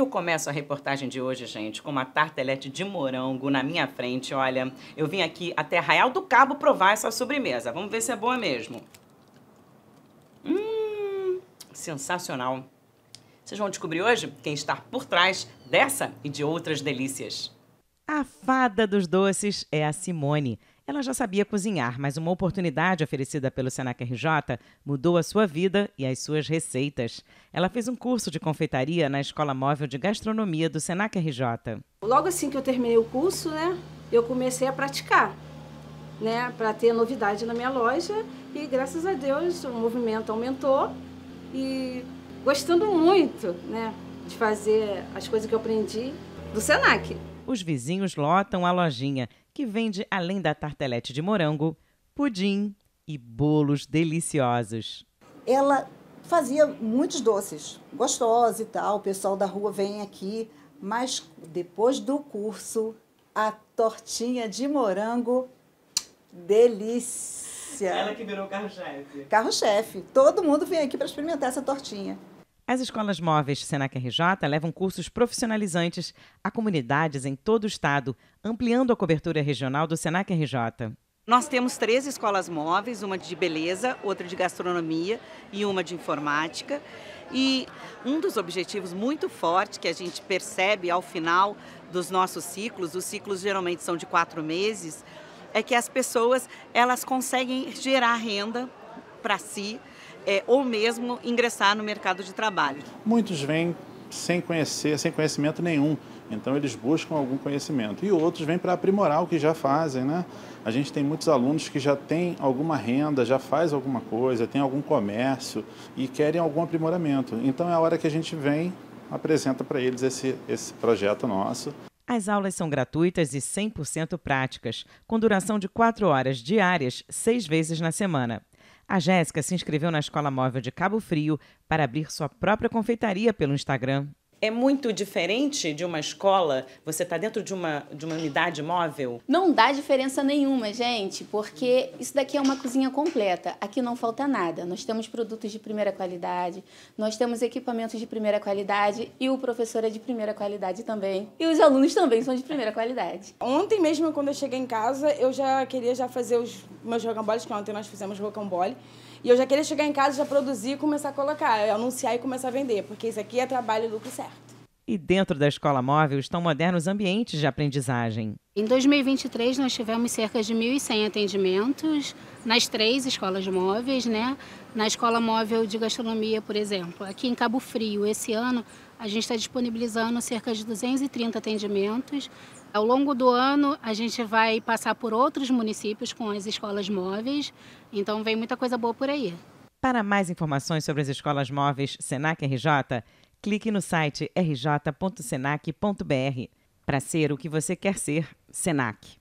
Eu começo a reportagem de hoje, gente, com uma tartelete de morango na minha frente. Olha, eu vim aqui até Arraial do Cabo provar essa sobremesa. Vamos ver se é boa mesmo. Hum, sensacional. Vocês vão descobrir hoje quem está por trás dessa e de outras delícias. A fada dos doces é a Simone ela já sabia cozinhar, mas uma oportunidade oferecida pelo Senac RJ mudou a sua vida e as suas receitas. Ela fez um curso de confeitaria na Escola Móvel de Gastronomia do Senac RJ. Logo assim que eu terminei o curso, né, eu comecei a praticar, né, para ter novidade na minha loja e graças a Deus o movimento aumentou e gostando muito, né, de fazer as coisas que eu aprendi do Senac. Os vizinhos lotam a lojinha que vende, além da tartelete de morango, pudim e bolos deliciosos. Ela fazia muitos doces, gostosos e tal. O pessoal da rua vem aqui, mas depois do curso, a tortinha de morango, delícia. Ela que virou carro-chefe. Carro-chefe. Todo mundo vem aqui para experimentar essa tortinha. As escolas móveis Senac RJ levam cursos profissionalizantes a comunidades em todo o estado, ampliando a cobertura regional do Senac RJ. Nós temos três escolas móveis, uma de beleza, outra de gastronomia e uma de informática. E um dos objetivos muito forte que a gente percebe ao final dos nossos ciclos, os ciclos geralmente são de quatro meses, é que as pessoas elas conseguem gerar renda para si, é, ou mesmo ingressar no mercado de trabalho. Muitos vêm sem conhecer, sem conhecimento nenhum. Então eles buscam algum conhecimento. E outros vêm para aprimorar o que já fazem, né? A gente tem muitos alunos que já têm alguma renda, já faz alguma coisa, tem algum comércio e querem algum aprimoramento. Então é a hora que a gente vem, apresenta para eles esse, esse projeto nosso. As aulas são gratuitas e 100% práticas, com duração de 4 horas diárias, seis vezes na semana. A Jéssica se inscreveu na Escola Móvel de Cabo Frio para abrir sua própria confeitaria pelo Instagram é muito diferente de uma escola? Você está dentro de uma, de uma unidade móvel? Não dá diferença nenhuma, gente, porque isso daqui é uma cozinha completa. Aqui não falta nada. Nós temos produtos de primeira qualidade, nós temos equipamentos de primeira qualidade e o professor é de primeira qualidade também. E os alunos também são de primeira qualidade. Ontem mesmo, quando eu cheguei em casa, eu já queria já fazer os meus rocamboles, que ontem nós fizemos rocambole. E eu já queria chegar em casa, já produzir e começar a colocar, anunciar e começar a vender, porque isso aqui é trabalho e lucro certo. E dentro da escola móvel estão modernos ambientes de aprendizagem. Em 2023, nós tivemos cerca de 1.100 atendimentos nas três escolas móveis, né? Na escola móvel de gastronomia, por exemplo, aqui em Cabo Frio, esse ano a gente está disponibilizando cerca de 230 atendimentos. Ao longo do ano, a gente vai passar por outros municípios com as escolas móveis, então vem muita coisa boa por aí. Para mais informações sobre as escolas móveis Senac RJ, clique no site rj.senac.br. Para ser o que você quer ser, Senac.